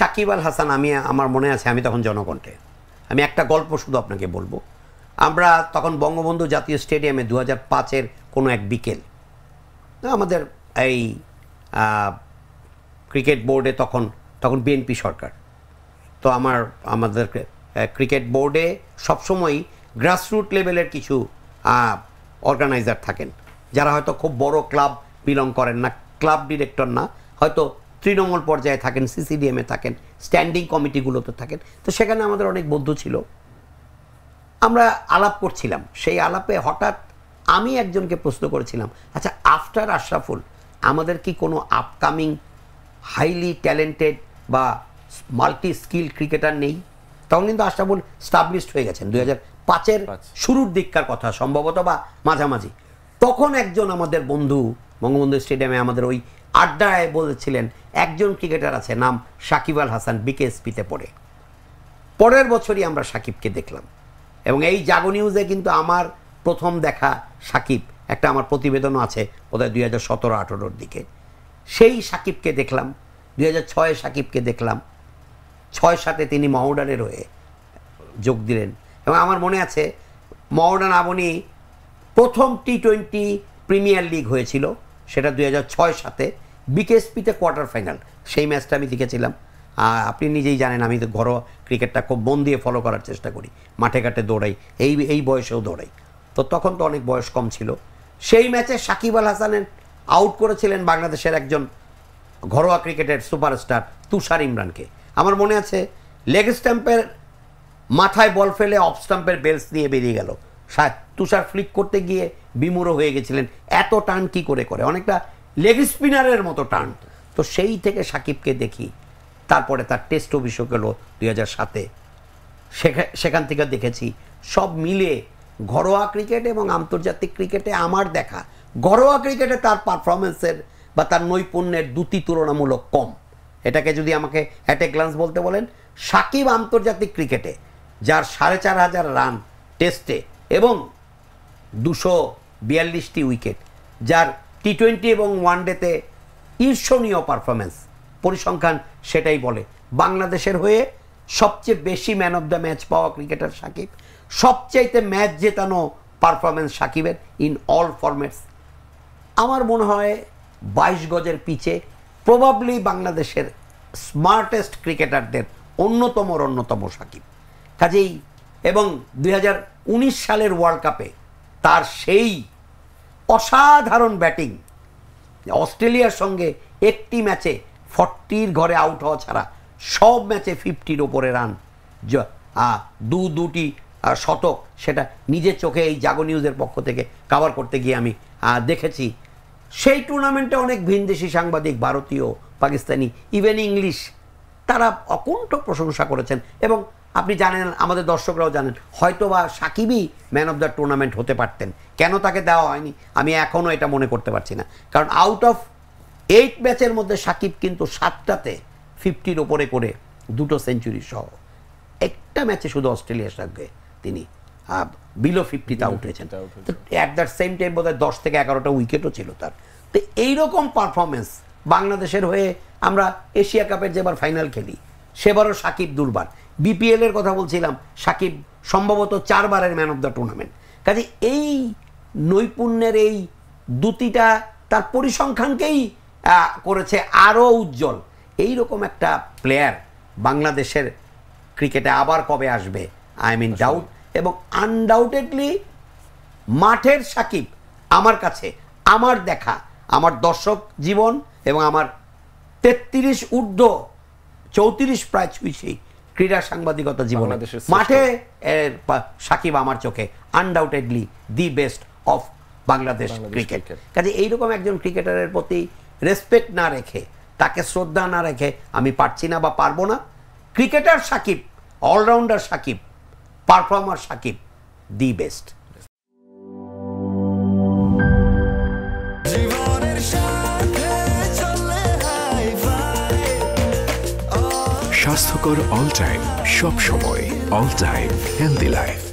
সাকিব আল হাসান আমি আমার মনে আছে আমি তখন জনকণ্ঠে আমি একটা গল্প শুধু আপনাকে বলবো আমরা তখন বঙ্গবন্ধু জাতীয় স্টেডিয়ামে দু হাজার পাঁচের কোনো এক বিকেল আমাদের এই ক্রিকেট বোর্ডে তখন তখন বিএনপি সরকার তো আমার আমাদের ক্রিকেট বোর্ডে সবসময়ই গ্রাসরুট লেভেলের কিছু অর্গানাইজার থাকেন যারা হয়তো খুব বড় ক্লাব বিলং করেন না ক্লাব ডিরেক্টর না হয়তো তৃণমূল পর্যায়ে থাকেন সিসিডিএমে থাকেন স্ট্যান্ডিং কমিটিগুলোতে থাকেন তো সেখানে আমাদের অনেক বন্ধু ছিল আমরা আলাপ করছিলাম সেই আলাপে হঠাৎ আমি একজনকে প্রশ্ন করেছিলাম আচ্ছা আফটার আশরাফুল আমাদের কি কোনো আপকামিং হাইলি ট্যালেন্টেড বা মাল্টি স্কিল ক্রিকেটার নেই তখন কিন্তু আশরাফুল স্টাবলিশড হয়ে গেছেন দুই হাজার পাঁচের শুরুর দিককার কথা সম্ভবত বা মাঝামাঝি তখন একজন আমাদের বন্ধু বঙ্গবন্ধু স্টেডিয়ামে আমাদের ওই আড্ডায় বলেছিলেন একজন ক্রিকেটার আছে নাম সাকিব আল হাসান বিকেএসপিতে পড়ে পরের বছরই আমরা সাকিবকে দেখলাম এবং এই জাগো নিউজে কিন্তু আমার প্রথম দেখা সাকিব একটা আমার প্রতিবেদনও আছে কোথায় দুই হাজার সতেরো আঠেরোর দিকে সেই সাকিবকে দেখলাম দুই হাজার ছয়ে সাকিবকে দেখলাম ছয় সাথে তিনি মহডানের হয়ে যোগ দিলেন এবং আমার মনে আছে মহডান আবনি প্রথম টি টোয়েন্টি প্রিমিয়ার লিগ হয়েছিল সেটা দুই হাজার ছয় সাতে বিকেএসপিতে কোয়ার্টার ফাইনাল সেই ম্যাচটা আমি দেখেছিলাম আপনি নিজেই জানেন আমি তো ঘরোয়া ক্রিকেটটা খুব মন দিয়ে ফলো করার চেষ্টা করি মাঠে ঘাটে দৌড়াই এই এই বয়সেও দৌড়াই তো তখন তো অনেক বয়স কম ছিল সেই ম্যাচে সাকিব আল হাসানের আউট করেছিলেন বাংলাদেশের একজন ঘরোয়া ক্রিকেটের সুপারস্টার তুষার ইমরানকে আমার মনে আছে লেগ স্ট্যাম্পের মাথায় বল ফেলে অফ স্টাম্পের বেলস নিয়ে বেরিয়ে গেল তুষার ফ্লিক করতে গিয়ে বিমুড়ো হয়ে গেছিলেন এত টান কি করে করে অনেকটা লেগ স্পিনারের মতো টান তো সেই থেকে সাকিবকে দেখি তারপরে তার টেস্ট অভিষেক হলো দুই হাজার সাতে সেখান থেকে দেখেছি সব মিলে ঘরোয়া ক্রিকেট এবং আন্তর্জাতিক ক্রিকেটে আমার দেখা ঘরোয়া ক্রিকেটে তার পারফরমেন্সের বা তার নৈপুণ্যের দুটি তুলনামূলক কম এটাকে যদি আমাকে অ্যাট এ গ্লান্স বলতে বলেন সাকিব আন্তর্জাতিক ক্রিকেটে যার সাড়ে চার হাজার রান টেস্টে এবং দুশো বিয়াল্লিশটি উইকেট যার টি টোয়েন্টি এবং ওয়ানডেতে ঈর্ষণীয় পারফরমেন্স পরিসংখ্যান সেটাই বলে বাংলাদেশের হয়ে সবচেয়ে বেশি ম্যান অফ দ্য ম্যাচ পাওয়া ক্রিকেটার সাকিব সবচাইতে ম্যাচ জেতানো পারফরমেন্স সাকিবের ইন অল ফরম্যাটস আমার মনে হয় বাইশ গজের পিচে প্রবাবলি বাংলাদেশের স্মার্টেস্ট ক্রিকেটারদের অন্যতম অন্যতম সাকিব কাজেই এবং দুই সালের ওয়ার্ল্ড কাপে তার সেই অসাধারণ ব্যাটিং অস্ট্রেলিয়ার সঙ্গে একটি ম্যাচে ফর্টির ঘরে আউট হওয়া ছাড়া সব ম্যাচে ফিফটির ওপরে রান দু দুটি শতক সেটা নিজের চোখে এই জাগো নিউজের পক্ষ থেকে কাভার করতে গিয়ে আমি দেখেছি সেই টুর্নামেন্টে অনেক ভিনদেশি সাংবাদিক ভারতীয় পাকিস্তানি ইভেন ইংলিশ তারা অকুণ্ঠ প্রশংসা করেছেন এবং আপনি জানেন আমাদের দর্শকরাও জানেন হয়তো বা সাকিবই ম্যান অফ দ্য টুর্নামেন্ট হতে পারতেন কেন তাকে দেওয়া হয়নি আমি এখনও এটা মনে করতে পারছি না কারণ আউট অফ এইট ম্যাচের মধ্যে সাকিব কিন্তু সাতটাতে ফিফটির ওপরে করে দুটো সেঞ্চুরি সহ একটা ম্যাচে শুধু অস্ট্রেলিয়ার সঙ্গে তিনি বিলো ফিফটিতে আউট হয়েছেন অ্যাট দ্য সেম টাইম হয় দশ থেকে এগারোটা উইকেটও ছিল তার তো এইরকম পারফরমেন্স বাংলাদেশের হয়ে আমরা এশিয়া কাপের যেবার ফাইনাল খেলি সেবারও সাকিব দুর্বার বিপিএল এর কথা বলছিলাম সাকিব সম্ভবত চারবারের ম্যান অফ দ্য টুর্নামেন্ট কাজে এই নৈপুণ্যের এই দুটিটা তার পরিসংখ্যানকেই করেছে আরও উজ্জ্বল এই রকম একটা প্লেয়ার বাংলাদেশের ক্রিকেটে আবার কবে আসবে আই মিন ডাউট এবং আনডাউটেডলি মাঠের সাকিব আমার কাছে আমার দেখা আমার দর্শক জীবন এবং আমার তেত্রিশ ঊর্ধ্ব চৌত্রিশ প্রায় ছুঁইছি ক্রীড়া সাংবাদিকতা জীবনে মাঠে সাকিব আমার চোখে undoubtedly the best of Bangladesh cricket কাজে এইরকম একজন ক্রিকেটারের প্রতি রেসপেক্ট না রেখে তাকে শ্রদ্ধা না রেখে আমি পারছি না বা পারবো না cricketer Shakib all-rounder Shakib performer Shakib the best স্বাস্থ্যকর অল টাইম সব সময় অল টাইম হেলদি লাইফ